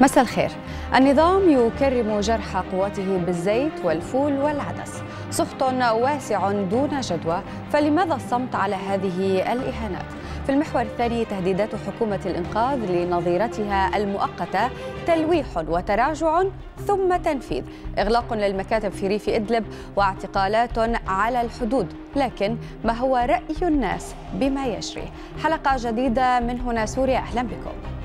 مساء الخير النظام يكرم جرح قوته بالزيت والفول والعدس سخط واسع دون جدوى فلماذا الصمت على هذه الإهانات؟ في المحور الثاني تهديدات حكومة الإنقاذ لنظيرتها المؤقتة تلويح وتراجع ثم تنفيذ إغلاق للمكاتب في ريف إدلب واعتقالات على الحدود لكن ما هو رأي الناس بما يجري؟ حلقة جديدة من هنا سوريا أهلا بكم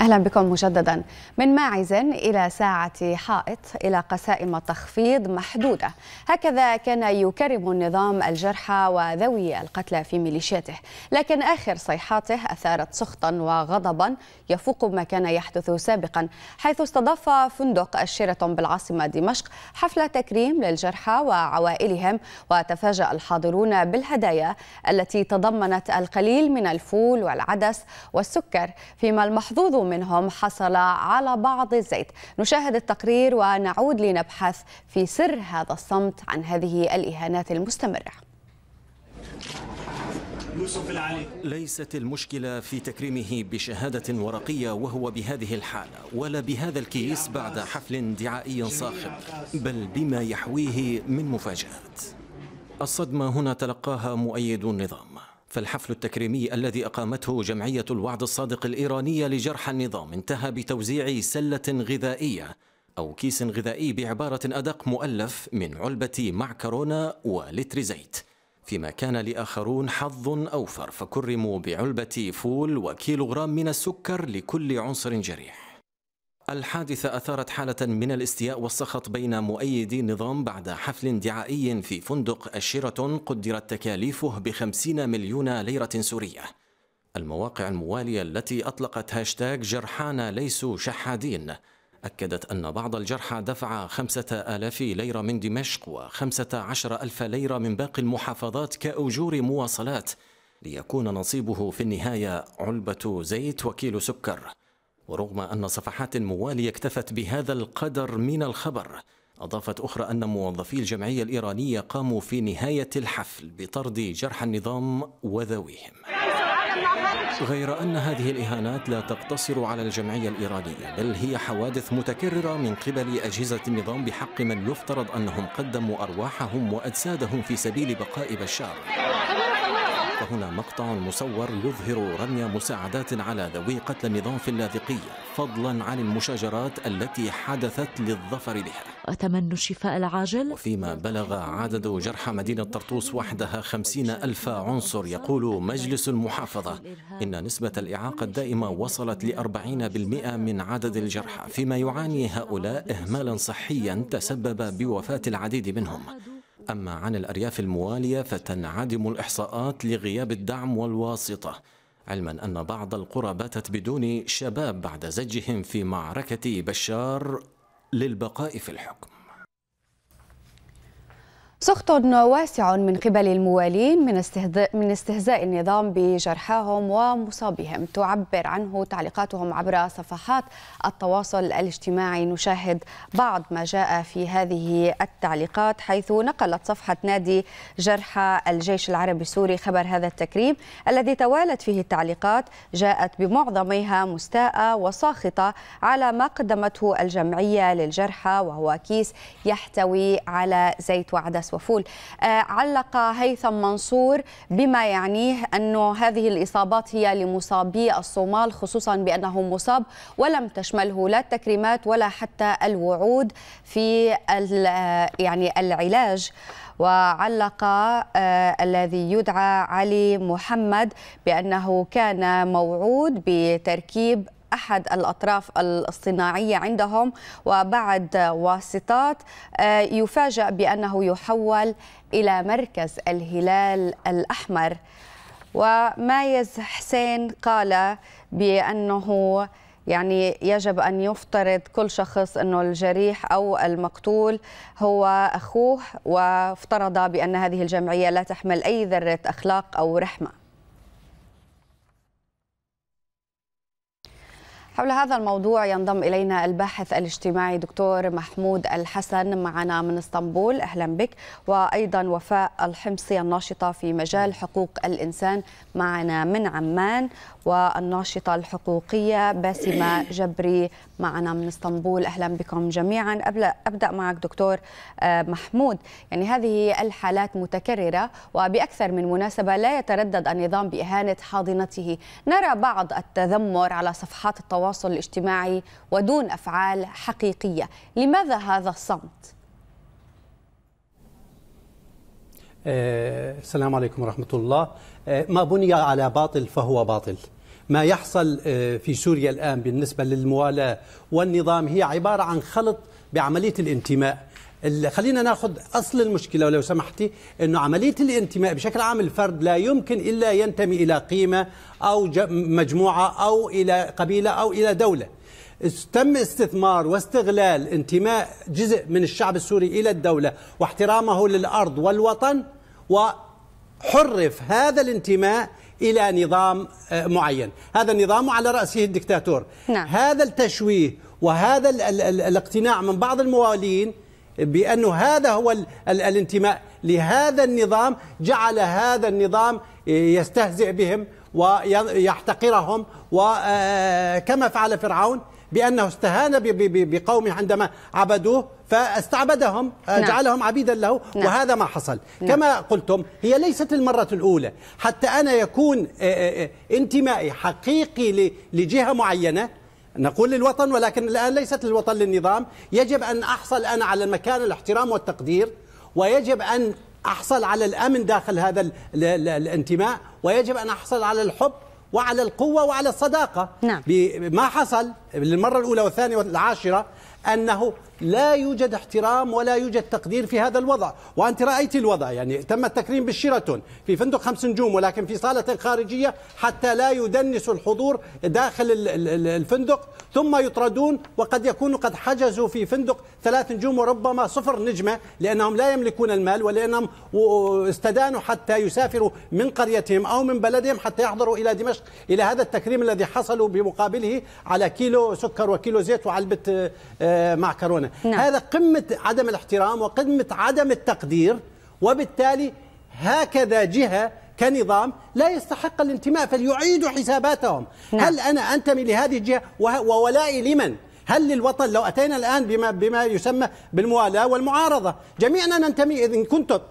أهلا بكم مجددا من ماعز إلى ساعة حائط إلى قسائم تخفيض محدودة هكذا كان يكرم النظام الجرحى وذوي القتلى في ميليشياته لكن آخر صيحاته أثارت سخطا وغضبا يفوق ما كان يحدث سابقا حيث استضاف فندق الشيراتون بالعاصمة دمشق حفلة تكريم للجرحى وعوائلهم وتفاجأ الحاضرون بالهدايا التي تضمنت القليل من الفول والعدس والسكر فيما المحظوظ منهم حصل على بعض الزيت نشاهد التقرير ونعود لنبحث في سر هذا الصمت عن هذه الإهانات المستمرة يوسف العلي ليست المشكلة في تكريمه بشهادة ورقية وهو بهذه الحالة ولا بهذا الكيس بعد حفل دعائي صاخب بل بما يحويه من مفاجآت الصدمة هنا تلقاها مؤيد النظام فالحفل التكريمي الذي أقامته جمعية الوعد الصادق الإيرانية لجرحى النظام انتهى بتوزيع سلة غذائية أو كيس غذائي بعبارة أدق مؤلف من علبة معكرونة ولتر زيت فيما كان لآخرون حظ أوفر فكرموا بعلبة فول وكيلوغرام من السكر لكل عنصر جريح الحادثة أثارت حالة من الاستياء والسخط بين مؤيدي النظام بعد حفل دعائي في فندق الشيراتون قدرت تكاليفه بخمسين مليون ليرة سورية المواقع الموالية التي أطلقت هاشتاج جرحانا ليسوا شحادين أكدت أن بعض الجرحى دفع خمسة آلاف ليرة من دمشق وخمسة عشر ألف ليرة من باقي المحافظات كأجور مواصلات ليكون نصيبه في النهاية علبة زيت وكيلو سكر ورغم أن صفحات موالية اكتفت بهذا القدر من الخبر أضافت أخرى أن موظفي الجمعية الإيرانية قاموا في نهاية الحفل بطرد جرح النظام وذويهم غير أن هذه الإهانات لا تقتصر على الجمعية الإيرانية بل هي حوادث متكررة من قبل أجهزة النظام بحق من يفترض أنهم قدموا أرواحهم وأجسادهم في سبيل بقاء بشار فهنا مقطع مصور يظهر رمي مساعدات على ذوي قتل النظام في اللاذقية فضلا عن المشاجرات التي حدثت للظفر بها أتمنى الشفاء العاجل وفيما بلغ عدد جرحى مدينة طرطوس وحدها خمسين ألف عنصر يقول مجلس المحافظة إن نسبة الإعاقة الدائمة وصلت لأربعين بالمئة من عدد الجرحى فيما يعاني هؤلاء إهمالا صحيا تسبب بوفاة العديد منهم أما عن الأرياف الموالية فتنعدم الإحصاءات لغياب الدعم والواسطة علما أن بعض القرى باتت بدون شباب بعد زجهم في معركة بشار للبقاء في الحكم سخط واسع من قبل الموالين من استهزاء من استهزاء النظام بجرحاهم ومصابهم تعبر عنه تعليقاتهم عبر صفحات التواصل الاجتماعي نشاهد بعض ما جاء في هذه التعليقات حيث نقلت صفحة نادي جرحى الجيش العربي السوري خبر هذا التكريم الذي توالت فيه التعليقات جاءت بمعظمها مستاءة وساخطة على ما قدمته الجمعية للجرحى وهو كيس يحتوي على زيت وعدس وفول آه، علق هيثم منصور بما يعنيه أنه هذه الإصابات هي لمصابي الصومال خصوصا بأنه مصاب ولم تشمله لا التكريمات ولا حتى الوعود في آه، يعني العلاج وعلق آه، الذي يدعى علي محمد بأنه كان موعود بتركيب أحد الأطراف الصناعية عندهم وبعد واسطات آه، يفاجأ بأنه يحول إلى مركز الهلال الأحمر ومايز حسين قال بأنه يعني يجب أن يفترض كل شخص أنه الجريح أو المقتول هو أخوه وافترض بأن هذه الجمعية لا تحمل أي ذرة أخلاق أو رحمة حول هذا الموضوع ينضم إلينا الباحث الاجتماعي دكتور محمود الحسن معنا من اسطنبول أهلا بك وأيضا وفاء الحمصي الناشطة في مجال حقوق الإنسان معنا من عمان والناشطة الحقوقية باسمة جبري معنا من اسطنبول أهلا بكم جميعا أبدأ معك دكتور آه، محمود يعني هذه الحالات متكررة وبأكثر من مناسبة لا يتردد النظام بإهانة حاضنته نرى بعض التذمر على صفحات التواصل التواصل الاجتماعي ودون أفعال حقيقية لماذا هذا الصمت؟ آه، السلام عليكم ورحمة الله آه، ما بني على باطل فهو باطل ما يحصل آه، في سوريا الآن بالنسبة للموالاة والنظام هي عبارة عن خلط بعملية الانتماء خلينا ناخذ اصل المشكله ولو سمحتي انه عمليه الانتماء بشكل عام الفرد لا يمكن الا ينتمي الى قيمه او مجموعه او الى قبيله او الى دوله تم استثمار واستغلال انتماء جزء من الشعب السوري الى الدوله واحترامه للارض والوطن وحرف هذا الانتماء الى نظام آه، معين، هذا النظام على راسه الدكتاتور. نعم. هذا التشويه وهذا الاقتناع من بعض الموالين بأنه هذا هو الانتماء لهذا النظام جعل هذا النظام آه، يستهزئ بهم ويحتقرهم وكما آه، فعل فرعون بأنه استهان بقومه عندما عبدوه فاستعبدهم آه، نعم. جعلهم عبيدا له نعم. وهذا ما حصل نعم. كما قلتم هي ليست المرة الأولى حتى أنا يكون انتمائي حقيقي لجهة معينة نقول للوطن ولكن الآن ليست للوطن للنظام يجب أن أحصل أنا على المكان الاحترام والتقدير ويجب أن أحصل على الأمن داخل هذا الـ ال ال الانتماء ويجب أن أحصل على الحب وعلى القوة وعلى الصداقة نعم. ما حصل للمرة الأولى والثانية والعاشرة أنه لا يوجد احترام ولا يوجد تقدير في هذا الوضع وأنت رأيت الوضع يعني تم التكريم بالشيراتون في فندق خمس نجوم ولكن في صالة خارجية حتى لا يدنس الحضور داخل الفندق ثم يطردون وقد يكونوا قد حجزوا في فندق ثلاث نجوم وربما صفر نجمة لأنهم لا يملكون المال ولأنهم استدانوا حتى يسافروا من قريتهم أو من بلدهم حتى يحضروا إلى دمشق إلى هذا التكريم الذي حصلوا بمقابله على كيلو سكر وكيلو زيت وعلبة آه، معكرونة نعم. هذا قمة عدم الاحترام وقمة عدم التقدير وبالتالي هكذا جهة كنظام لا يستحق الانتماء فليعيدوا حساباتهم نعم. هل أنا أنتمي لهذه الجهة وولائي لمن؟ هل للوطن لو أتينا الآن بما, بما يسمى بالموالاة والمعارضة جميعنا ننتمي إذا كنت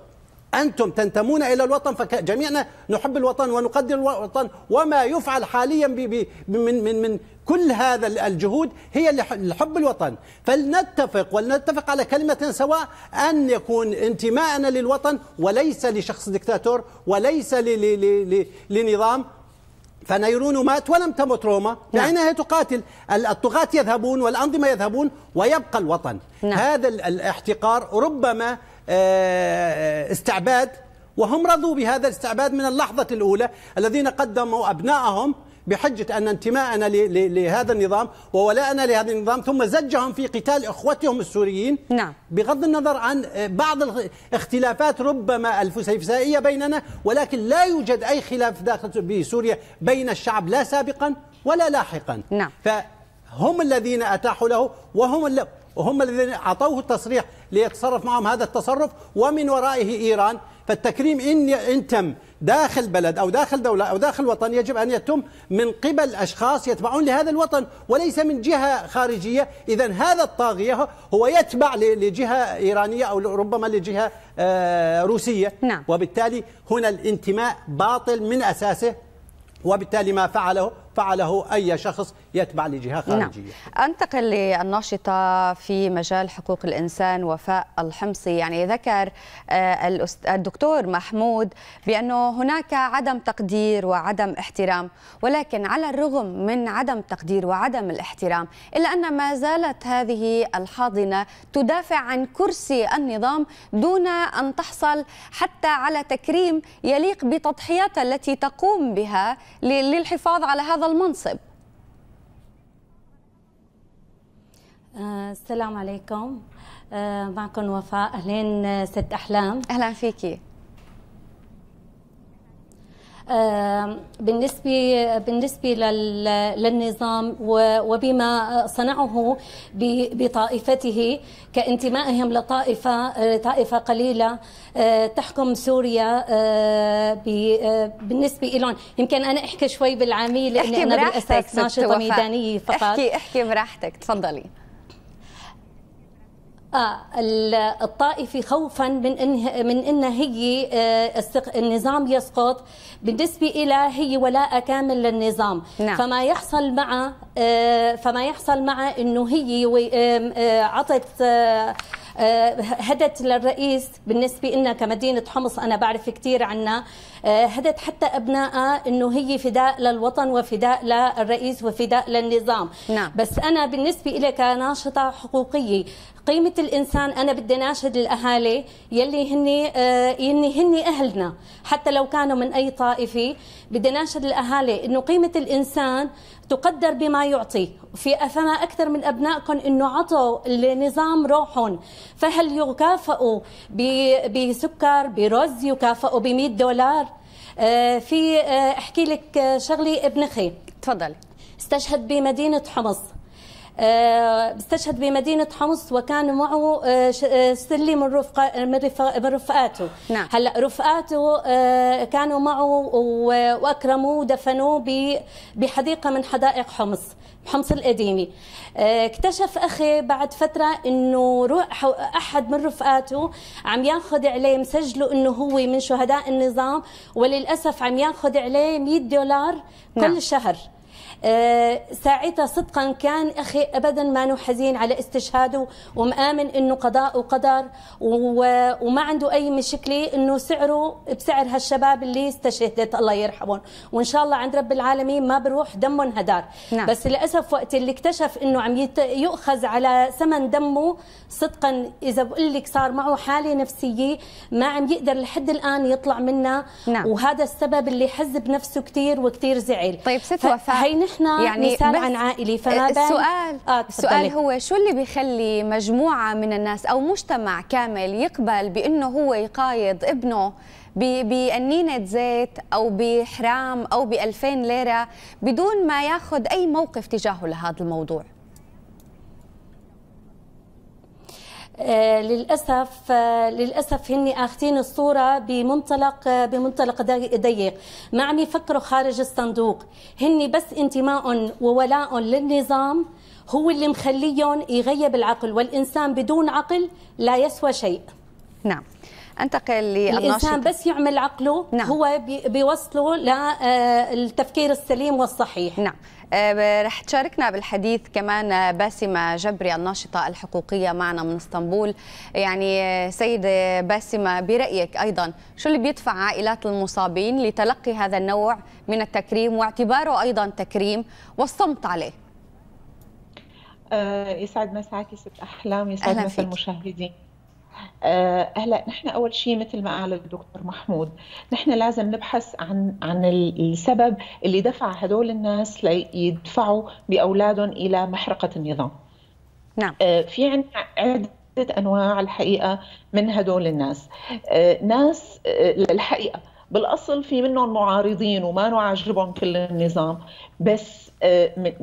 أنتم تنتمون إلى الوطن فجميعنا نحب الوطن ونقدر الوطن وما يفعل حاليا من من من كل هذا الجهود هي لحب الوطن فلنتفق ولنتفق على كلمة سواء أن يكون انتماءنا للوطن وليس لشخص دكتاتور وليس لنظام فنيرون مات ولم تمت روما نعم. فأين تقاتل الطغاة يذهبون والأنظمة يذهبون ويبقى الوطن نعم. هذا الاحتقار ربما آه، آه، استعباد وهم رضوا بهذا الاستعباد من اللحظة الأولى الذين قدموا أبنائهم بحجة أن انتماءنا لهذا النظام وولاءنا لهذا النظام ثم زجهم في قتال إخوتهم السوريين نعم. بغض النظر عن آه، بعض الاختلافات ربما الفسيفسائية بيننا ولكن لا يوجد أي خلاف داخل بسوريا بين الشعب لا سابقا ولا لاحقا نعم. فهم الذين اتاحوا له وهم وهم الذين أعطوه التصريح ليتصرف معهم هذا التصرف ومن ورائه إيران فالتكريم إن إن تم داخل بلد أو داخل دولة أو داخل وطن يجب أن يتم من قبل أشخاص يتبعون لهذا الوطن وليس من جهة خارجية إذا هذا الطاغية هو يتبع لجهة إيرانية أو ربما لجهة آه، روسية نعم. وبالتالي هنا الانتماء باطل من أساسه وبالتالي ما فعله فعله أي شخص يتبع لجهه نعم. خارجيه نعم. انتقل للناشطه في مجال حقوق الانسان وفاء الحمصي يعني ذكر آه، الدكتور محمود بانه هناك عدم تقدير وعدم احترام ولكن على الرغم من عدم تقدير وعدم الاحترام الا ان ما زالت هذه الحاضنه تدافع عن كرسي النظام دون ان تحصل حتى على تكريم يليق بتضحياتها التي تقوم بها للحفاظ على هذا المنصب آه، السلام عليكم آه، معكم وفاء اهلين آه، ست احلام اهلا فيكي بالنسبة بالنسبة للنظام وبما صنعه بطائفته كانتمائهم لطائفة طائفة قليلة تحكم سوريا بالنسبة لهم يمكن أنا أحكي شوي بالعامية لأني أنا بالأساس ناشطة ميدانية فقط احكي احكي براحتك تفضلي آه الطائفي خوفا من إن من ان هي آه، النظام يسقط بالنسبه إلى هي ولاء كامل للنظام نعم. فما يحصل مع آه، فما يحصل مع انه هي آه، عطت آه، هدت للرئيس بالنسبة لنا كمدينة حمص أنا بعرف كثير عنها آه، هدت حتى أبنائها أنه هي فداء للوطن وفداء للرئيس وفداء للنظام نعم. بس أنا بالنسبة إلي كناشطة حقوقية قيمة الإنسان أنا بدي ناشد الأهالي يلي هني, آه، يلي هن أهلنا حتى لو كانوا من أي طائفة بدي ناشد الأهالي إنه قيمة الإنسان تقدر بما يعطي في فما أكثر من أبنائكم أنه عطوا لنظام روحهم فهل يكافئوا بسكر برز يكافئوا بمئة دولار آه، في آه، احكي لك آه، شغلي ابن اخي تفضل استشهد بمدينه حمص استشهد آه، بمدينة حمص وكان معه آه، آه، سلي من رفقة من رفقاته نعم. هلا رفقاته كانوا معه واكرموه ودفنوه بحديقة من حدائق حمص حمص القديمة اكتشف أخي بعد فترة أنه روح أحد من رفقاته عم ياخذ عليه مسجله أنه هو من شهداء النظام وللأسف عم ياخذ عليه 100 دولار نعم. كل نعم. شهر آه، ساعتها صدقا كان أخي أبدا ما نحزين على استشهاده ومآمن أنه قضاء وقدر وما عنده أي مشكلة أنه سعره بسعر هالشباب اللي استشهدت الله يرحمهم وإن شاء الله عند رب العالمين ما بروح دمهم هدار نعم. بس للأسف وقت اللي اكتشف أنه عم يؤخذ على ثمن دمه صدقا إذا بقول لك صار معه حالة نفسية ما عم يقدر لحد الآن يطلع منها نعم. وهذا السبب اللي حز بنفسه كثير وكثير زعل طيب ست وفاء هي نحن يعني مثال عن عائلي فما السؤال آه السؤال آه، هو شو اللي بيخلي مجموعه من الناس او مجتمع كامل يقبل بانه هو يقايض ابنه بقنينة زيت أو بحرام أو بألفين ليرة بدون ما ياخذ أي موقف تجاهه لهذا الموضوع آه، للاسف آه، للاسف هن اخذين الصوره بمنطلق آه، بمنطلق ضيق ما عم يفكروا خارج الصندوق هن بس انتماء وولاء للنظام هو اللي مخليهم يغيب العقل والانسان بدون عقل لا يسوى شيء نعم انتقل للناشطه الانسان بس يعمل عقله نعم. هو بيوصله للتفكير آه، السليم والصحيح نعم آه، رح تشاركنا بالحديث كمان آه، باسمة جبري الناشطة الحقوقية معنا من اسطنبول يعني سيدة باسمة برأيك أيضا شو اللي بيدفع عائلات المصابين لتلقي هذا النوع من التكريم واعتباره أيضا تكريم والصمت عليه يسعد مساكي ست أحلام يسعد مسا المشاهدين آه، هلا نحن اول شيء مثل ما قال الدكتور محمود نحن لازم نبحث عن عن السبب اللي دفع هدول الناس ليدفعوا باولادهم الى محرقه النظام نعم آه، في عندنا عدة انواع الحقيقه من هدول الناس آه، ناس الحقيقه بالاصل في منهم معارضين وما نعجبهم كل النظام بس من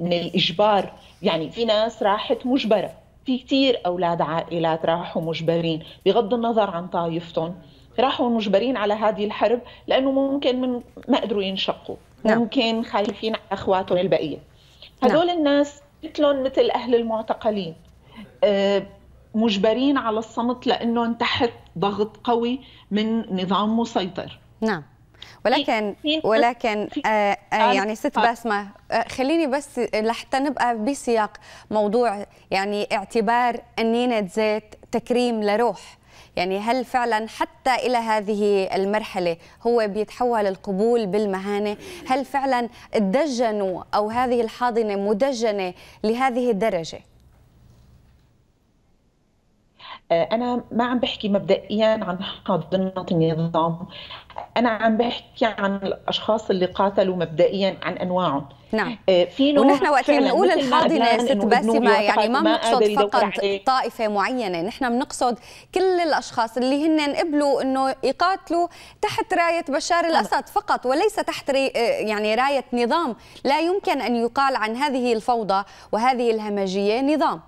من الاجبار يعني في ناس راحت مجبره في كثير أولاد عائلات راحوا مجبرين بغض النظر عن طائفتهم راحوا مجبرين على هذه الحرب لأنه ممكن من ما قدروا ينشقوا نعم. ممكن خايفين على أخواتهم البقية نعم. هذول نعم. الناس مثلهم مثل أهل المعتقلين آه، مجبرين على الصمت لأنهم تحت ضغط قوي من نظام مسيطر نعم ولكن ولكن آه، آه، آه، يعني ست بسمه خليني بس لحتى نبقى بسياق موضوع يعني اعتبار انينه زيت تكريم لروح يعني هل فعلا حتى الى هذه المرحله هو بيتحول القبول بالمهانه هل فعلا تدجنوا او هذه الحاضنه مدجنه لهذه الدرجه آه، انا ما عم بحكي مبدئيا عن حاضنه النظام انا عم بحكي عن الاشخاص اللي قاتلوا مبدئيا عن انواعهم نعم آه، في نوع ونحن وقت بنقول الحاضنه ست باسمه يعني ما بنقصد فقط إيه. طائفه معينه نحن بنقصد كل الاشخاص اللي هن قبلوا انه يقاتلوا تحت رايه بشار الاسد فقط وليس تحت ري آه، يعني رايه نظام لا يمكن ان يقال عن هذه الفوضى وهذه الهمجيه نظام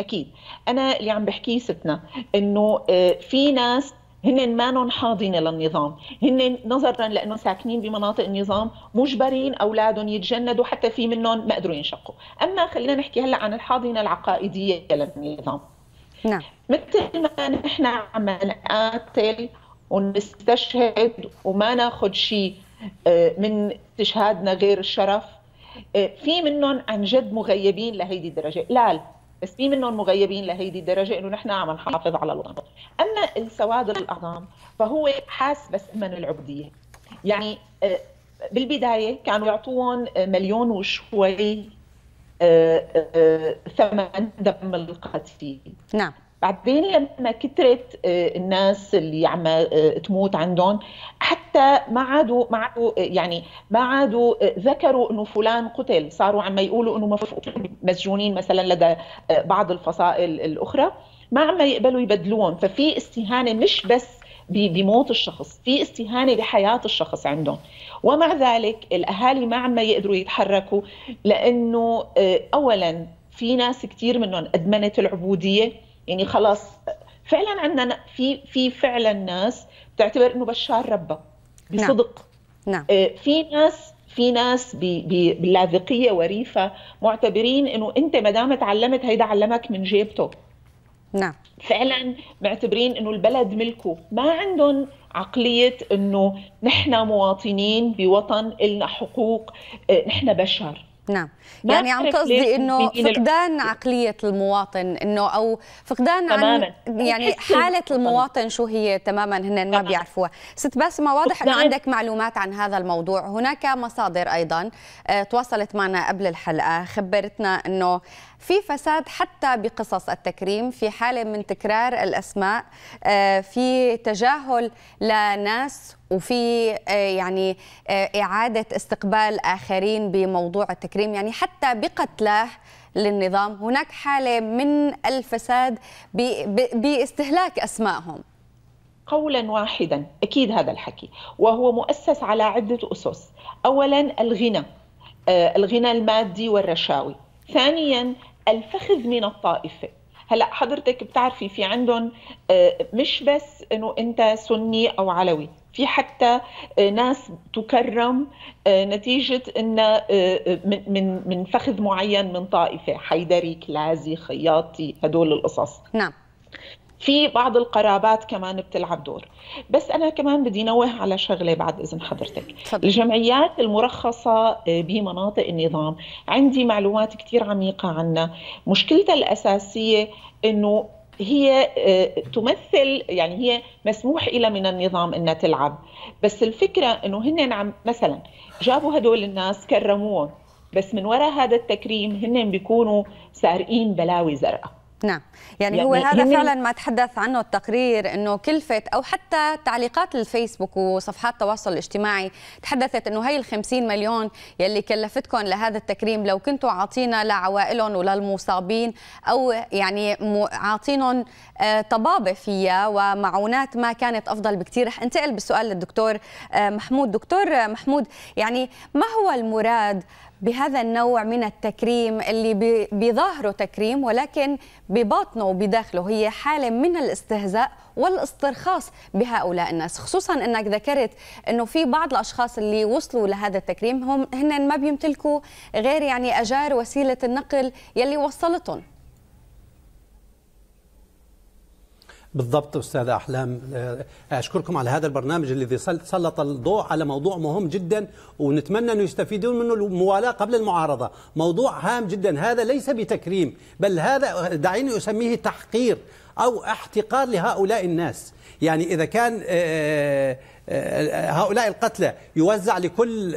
اكيد انا اللي عم بحكيه ستنا انه آه، في ناس هن مانن حاضنه للنظام، هن نظرا لانه ساكنين بمناطق النظام مجبرين اولادهم يتجندوا حتى في منهم ما قدروا ينشقوا، اما خلينا نحكي هلا عن الحاضنه العقائديه للنظام. نعم مثل ما نحن عم نقاتل ونستشهد وما ناخذ شيء آه، من استشهادنا غير الشرف آه، في منهم عن جد مغيبين لهيدي الدرجه، لا بس في منهم مغيبين لهيدي الدرجه انه نحن عم نحافظ على الوطن اما السواد الاعظم فهو حاس بس من العبوديه يعني آه، بالبدايه كانوا يعطوهم مليون وشوي آه، آه، ثمن دم القتيل نعم بعدين لما كترت آه، الناس اللي عم آه، تموت عندهم حتى ما عادوا ما عادوا آه، يعني ما عادوا ذكروا انه فلان قتل صاروا عم يقولوا انه مسجونين مثلا لدى بعض الفصائل الاخرى ما عم يقبلوا يبدلوهم ففي استهانه مش بس بموت الشخص في استهانة بحياة الشخص عندهم ومع ذلك الأهالي ما عم يقدروا يتحركوا لأنه أولا في ناس كثير منهم أدمنت العبودية يعني خلاص فعلا عندنا في في فعلا ناس بتعتبر انه بشار ربه بصدق نعم. نعم. آه، في ناس في ناس باللاذقيه وريفه معتبرين انه انت ما دام تعلمت هيدا علمك من جيبته نعم فعلا معتبرين انه البلد ملكه ما عندهم عقليه انه نحن مواطنين بوطن لنا حقوق آه، نحن بشر نعم يعني عم تقصدي انه فقدان عقليه المواطن انه او فقدان تماماً. عن يعني حاله المواطن شو هي تماما هن ما بيعرفوها ست باسمه واضح انه عندك معلومات عن هذا الموضوع هناك مصادر ايضا آه، تواصلت معنا قبل الحلقه خبرتنا انه في فساد حتى بقصص التكريم في حاله من تكرار الاسماء آه، في تجاهل لناس وفي آه، يعني آه، إعادة استقبال آخرين بموضوع التكريم يعني حتى بقتله للنظام هناك حالة من الفساد باستهلاك أسمائهم قولا واحدا أكيد هذا الحكي وهو مؤسس على عدة أسس أولا الغنى آه، الغنى المادي والرشاوي ثانيا الفخذ من الطائفه هلا حضرتك بتعرفي في عندهم مش بس انه انت سني او علوي في حتى آه، ناس تكرم آه، نتيجة أن آه، من من فخذ معين من طائفة حيدري كلازي خياطي هدول القصص نعم في بعض القرابات كمان بتلعب دور بس أنا كمان بدي نوه على شغلة بعد إذن حضرتك صدق. الجمعيات المرخصة بمناطق النظام عندي معلومات كتير عميقة عنها مشكلتها الأساسية أنه هي آه، تمثل يعني هي مسموح إلى من النظام أنها تلعب بس الفكرة أنه هن عم مثلا جابوا هدول الناس كرموهم بس من وراء هذا التكريم هن بيكونوا سارقين بلاوي زرقاء نعم يعني, يعني هو هذا فعلا ما تحدث عنه التقرير انه كلفه او حتى تعليقات الفيسبوك وصفحات التواصل الاجتماعي تحدثت انه هي ال50 مليون يلي كلفتكم لهذا التكريم لو كنتوا عاطينا لعوائلهم وللمصابين او يعني عاطينهم آه، طبابه فيها ومعونات ما كانت افضل بكثير رح انتقل بالسؤال للدكتور آه، محمود دكتور محمود يعني ما هو المراد بهذا النوع من التكريم اللي بظاهره تكريم ولكن بباطنه وبداخله هي حالة من الاستهزاء والاسترخاص بهؤلاء الناس خصوصا أنك ذكرت أنه في بعض الأشخاص اللي وصلوا لهذا التكريم هم هن ما بيمتلكوا غير يعني أجار وسيلة النقل يلي وصلتهم بالضبط أستاذ أحلام آه، أشكركم على هذا البرنامج الذي سلط الضوء على موضوع مهم جدا ونتمنى انه يستفيدون منه الموالاة قبل المعارضة موضوع هام جدا هذا ليس بتكريم بل هذا دعيني أسميه تحقير أو احتقار لهؤلاء الناس يعني إذا كان آه، آه، هؤلاء القتلى يوزع لكل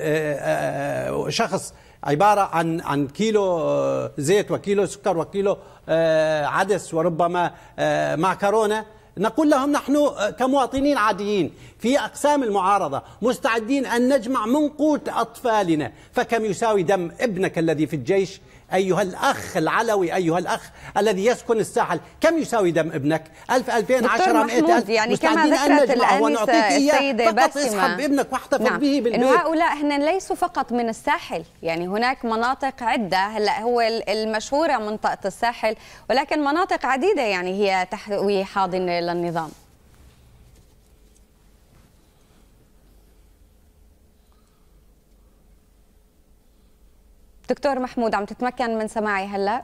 شخص عبارة عن عن كيلو آه، زيت وكيلو سكر وكيلو آه، عدس وربما آه، معكرونة نقول لهم نحن كمواطنين عاديين في أقسام المعارضة مستعدين أن نجمع من قوت أطفالنا فكم يساوي دم ابنك الذي في الجيش أيها الأخ العلوي أيها الأخ الذي يسكن الساحل كم يساوي دم ابنك ألف ألفين عشرة مئة ألف يعني كما ذكرت الآنسة السيدة فقط اسحب ابنك واحتفظ نعم. به بالبيت إنه هؤلاء هن ليسوا فقط من الساحل يعني هناك مناطق عدة هلا هو المشهورة منطقة الساحل ولكن مناطق عديدة يعني هي تحوي حاضنة للنظام دكتور محمود عم تتمكن من سماعي هلا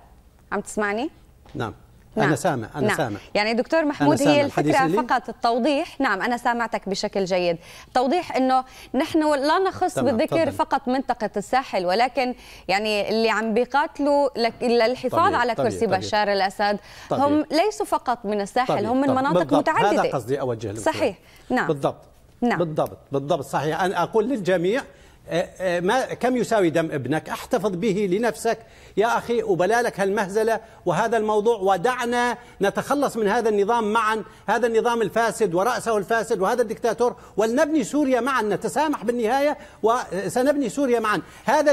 عم تسمعني نعم نعم. أنا سامع أنا نعم. سامع يعني دكتور محمود هي الفكرة فقط التوضيح نعم أنا سامعتك بشكل جيد توضيح أنه نحن لا نخص طبعًا. بالذكر طبعًا. فقط منطقة الساحل ولكن يعني اللي عم بيقاتلوا للحفاظ طبيعي. على كرسي طبيعي. بشار الأسد طبيعي. هم ليسوا فقط من الساحل طبيعي. هم من طبيعي. مناطق بالضبط. متعددة هذا قصدي أوجه صحيح نعم بالضبط نعم بالضبط بالضبط صحيح أنا أقول للجميع أه، أه، ما كم يساوي دم ابنك احتفظ به لنفسك يا أخي أبلالك هالمهزلة وهذا الموضوع ودعنا نتخلص من هذا النظام معا هذا النظام الفاسد ورأسه الفاسد وهذا الدكتاتور ولنبني سوريا معا نتسامح بالنهاية وسنبني سوريا معا هذا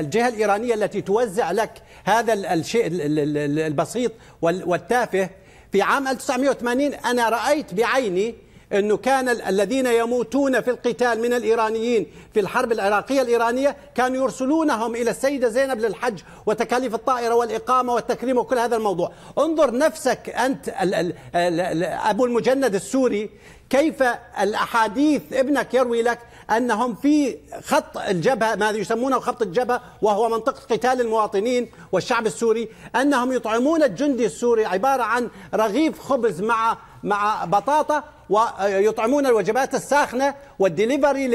الجهة الإيرانية التي توزع لك هذا الشيء البسيط والتافه في عام 1980 أنا رأيت بعيني أنه كان الذين يموتون في القتال من الإيرانيين في الحرب العراقية الإيرانية كانوا يرسلونهم إلى السيدة زينب للحج وتكاليف الطائرة والإقامة والتكريم وكل هذا الموضوع انظر نفسك أنت أبو المجند السوري كيف الأحاديث ابنك يروي لك أنهم في خط الجبهة ما يسمونه خط الجبهة وهو منطقة قتال المواطنين والشعب السوري أنهم يطعمون الجندي السوري عبارة عن رغيف خبز مع مع بطاطا ويطعمون الوجبات الساخنة والدليفري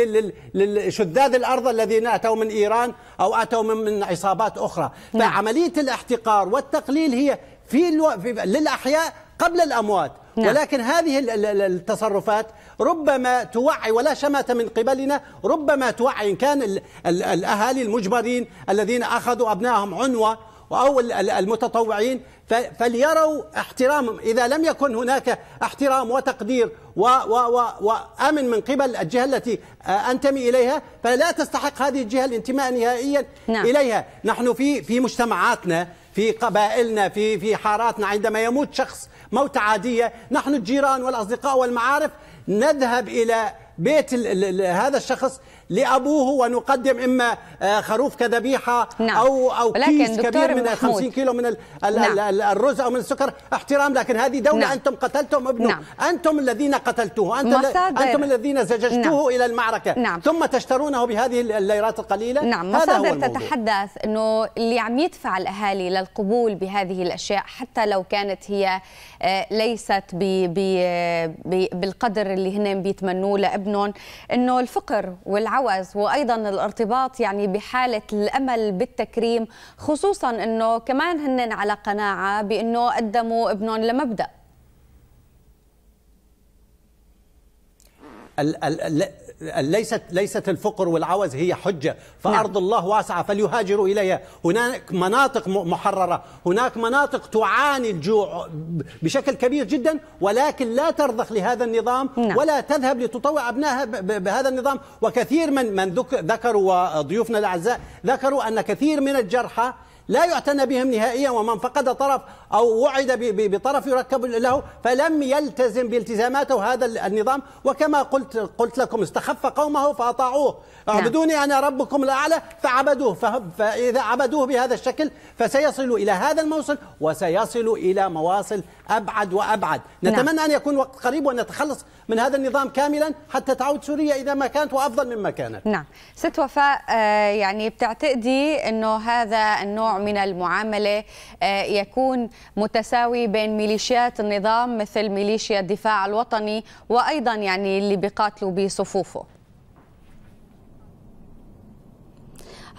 لشذاذ الأرض الذين أتوا من إيران أو أتوا من عصابات أخرى نعم. فعملية الاحتقار والتقليل هي في, في للأحياء قبل الأموات نعم. ولكن هذه التصرفات ربما توعي ولا شماتة من قبلنا ربما توعي إن كان الأهالي المجبرين الذين أخذوا أبنائهم عنوة أو المتطوعين فليروا احترام إذا لم يكن هناك احترام وتقدير وأمن من قبل الجهة التي آه، أنتمي إليها فلا تستحق هذه الجهة الانتماء نهائيا نعم. إليها نحن في في مجتمعاتنا في قبائلنا في في حاراتنا عندما يموت شخص موت عادية نحن الجيران والأصدقاء والمعارف نذهب إلى بيت هذا الشخص لابوه ونقدم اما آه، خروف كذبيحه نعم. او او كيس كبير من محمود. 50 كيلو من نعم. الرز او من السكر احترام لكن هذه دوله نعم. انتم قتلتم ابنه نعم. انتم الذين قتلتوه انتم انتم الذين زججتوه نعم. الى المعركه نعم. ثم تشترونه بهذه الليرات القليله نعم مصادر تتحدث انه اللي عم يدفع الاهالي للقبول بهذه الاشياء حتى لو كانت هي آه، ليست بي بي آه، بالقدر اللي هن بيتمنوه لابنهم انه الفقر والعمل عوز وايضا الارتباط يعني بحاله الامل بالتكريم خصوصا انه كمان هن على قناعه بانه قدموا ابنهم لمبدا ليست ليست الفقر والعوز هي حجه نعم. فارض نعم. الله واسعه فليهاجروا اليها هناك مناطق محرره هناك مناطق تعاني الجوع بشكل كبير جدا ولكن لا ترضخ لهذا النظام نعم. ولا تذهب لتطوع ابنائها بهذا النظام وكثير من من ذكروا وضيوفنا الاعزاء ذكروا ان كثير من الجرحى لا يعتنى بهم نهائيا ومن فقد طرف أو وعد بطرف يركب له فلم يلتزم بالتزاماته هذا النظام وكما قلت قلت لكم استخف قومه فأطاعوه نعم. اعبدوني أنا ربكم الأعلى فعبدوه فإذا عبدوه بهذا الشكل فسيصل إلى هذا الموصل وسيصل إلى مواصل أبعد وأبعد نعم. نتمنى أن يكون وقت قريب ونتخلص من هذا النظام كاملا حتى تعود سوريا إذا ما كانت وأفضل مما كانت نعم ست وفاء آه، يعني بتعتقدي أنه هذا النوع من المعاملة آه، يكون متساوي بين ميليشيات النظام مثل ميليشيا الدفاع الوطني وأيضا يعني اللي بيقاتلوا بصفوفه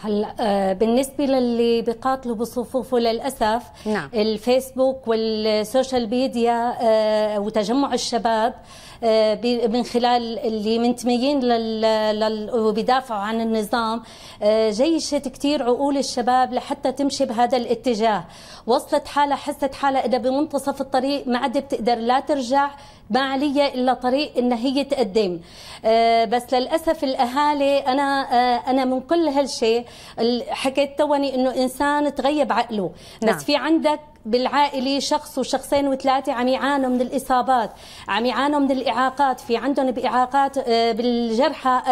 هلا آه، بالنسبه للي بيقاتلوا بصفوفه للاسف نعم. الفيسبوك والسوشيال ميديا آه، وتجمع الشباب آه، من خلال اللي منتميين لل وبيدافعوا عن النظام آه، جيشت كثير عقول الشباب لحتى تمشي بهذا الاتجاه وصلت حالها حست حالها إذا بمنتصف الطريق ما عاد بتقدر لا ترجع ما عليها الا طريق ان هي تقدم آه، بس للاسف الاهالي انا انا من كل هالشيء حكيت توني انه انسان تغيب عقله نعم. بس في عندك بالعائله شخص وشخصين وثلاثه عم يعانوا من الاصابات عم يعانوا من الاعاقات في عندهم باعاقات آه، بالجرحى 40%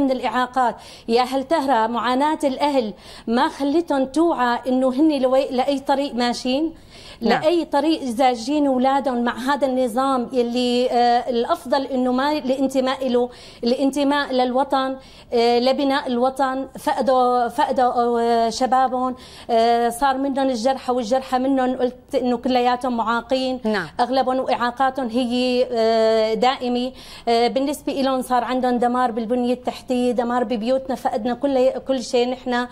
من الاعاقات يا هل تهرى معاناه الاهل ما خلتهم توعى انه هن لاي طريق ماشيين نعم. لاي طريق زاجين اولادهم مع هذا النظام اللي آه، الافضل انه ما الانتماء له الانتماء للوطن آه، لبناء الوطن فقدوا فقدوا آه، شبابهم صار منهم الجرحى والجرحى منهم قلت انه كلياتهم معاقين نعم. اغلبهم واعاقاتهم هي دائمه بالنسبه لهم صار عندهم دمار بالبنيه التحتيه دمار ببيوتنا فقدنا كل كل شيء نحن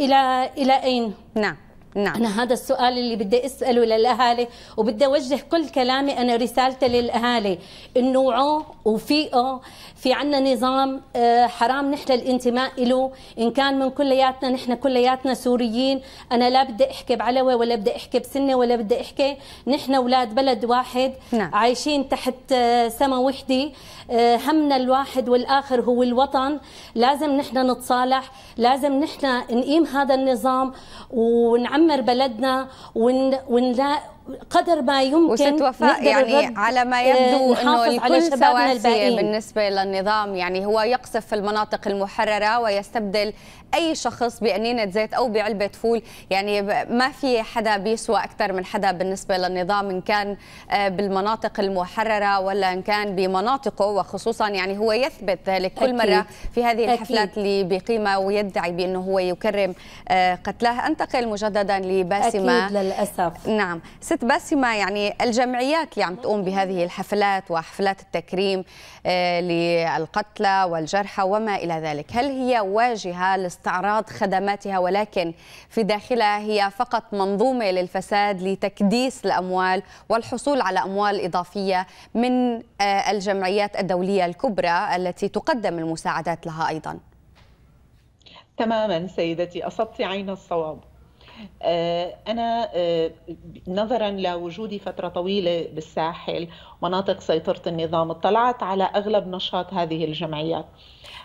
الى الى اين نعم نعم. أنا هذا السؤال اللي بدي أسأله للأهالي وبدي أوجه كل كلامي أنا رسالتي للأهالي إنه وعوا وفيقوا في عنا نظام آه، حرام نحن الانتماء له إن كان من كلياتنا نحن كلياتنا سوريين أنا لا بدي أحكي بعلوي ولا بدي أحكي بسنة ولا بدي أحكي نحن أولاد بلد واحد نعم. عايشين تحت آه، سما وحدة آه، همنا الواحد والآخر هو الوطن لازم نحن نتصالح لازم نحن نقيم هذا النظام ونعمل نعمر بلدنا ون... ونلاقي قدر ما يمكن وست وفاء يعني على ما آه، يبدو انه لكل سواسيه بالنسبه للنظام يعني هو يقصف في المناطق المحرره ويستبدل اي شخص بانينه زيت او بعلبه فول يعني ما في حدا بيسوى اكثر من حدا بالنسبه للنظام ان كان آه، بالمناطق المحرره ولا ان كان بمناطقه وخصوصا يعني هو يثبت ذلك كل مره في هذه الحفلات اللي بقيمه ويدعي بانه هو يكرم آه، قتلاه انتقل مجددا لباسمه اكيد للاسف نعم ست ست باسمة يعني الجمعيات اللي عم تقوم بهذه الحفلات وحفلات التكريم آه، للقتلى والجرحى وما إلى ذلك هل هي واجهة لاستعراض خدماتها ولكن في داخلها هي فقط منظومة للفساد لتكديس الأموال والحصول على أموال إضافية من آه، الجمعيات الدولية الكبرى التي تقدم المساعدات لها أيضا تماما سيدتي أصبت عين الصواب آه، أنا آه، نظرا لوجودي فترة طويلة بالساحل مناطق سيطرة النظام اطلعت على أغلب نشاط هذه الجمعيات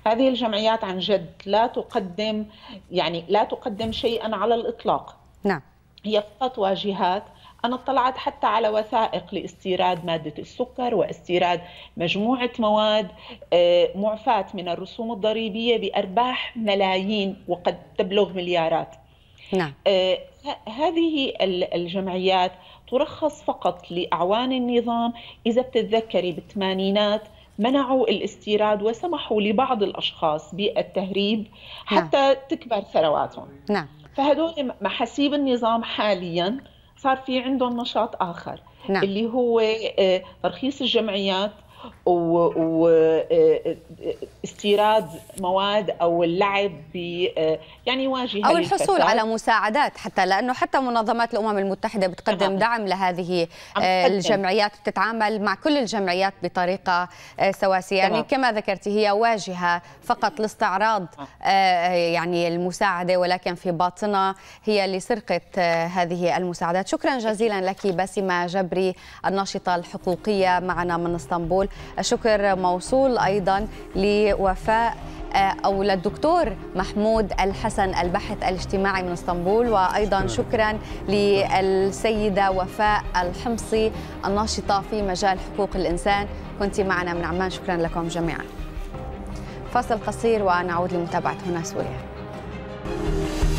هذه الجمعيات عن جد لا تقدم يعني لا تقدم شيئا على الإطلاق نعم هي فقط واجهات أنا اطلعت حتى على وثائق لاستيراد مادة السكر واستيراد مجموعة مواد آه، معفاة من الرسوم الضريبية بأرباح ملايين وقد تبلغ مليارات نعم. آه هذه الجمعيات ترخص فقط لأعوان النظام إذا بتتذكري بالثمانينات منعوا الاستيراد وسمحوا لبعض الأشخاص بالتهريب نعم. حتى نعم. تكبر ثرواتهم نعم. فهدول محاسيب النظام حاليا صار في عندهم نشاط آخر نعم. اللي هو آه، ترخيص الجمعيات واستيراد آه، آه، مواد او اللعب ب آه، يعني واجهه او الحصول على مساعدات حتى لانه حتى منظمات الامم المتحده بتقدم دعم لهذه الجمعيات بتتعامل مع كل الجمعيات بطريقه سواسيه يعني كما ذكرتي هي واجهه فقط لاستعراض يعني المساعده ولكن في باطنها هي لسرقه هذه المساعدات شكرا جزيلا لك باسمه جبري الناشطه الحقوقيه معنا من اسطنبول الشكر موصول أيضا لوفاء آه، او للدكتور محمود الحسن الباحث الاجتماعي من اسطنبول وايضا شكرا للسيده وفاء الحمصي الناشطه في مجال حقوق الانسان كنت معنا من عمان شكرا لكم جميعا فاصل قصير ونعود لمتابعه هنا سوريا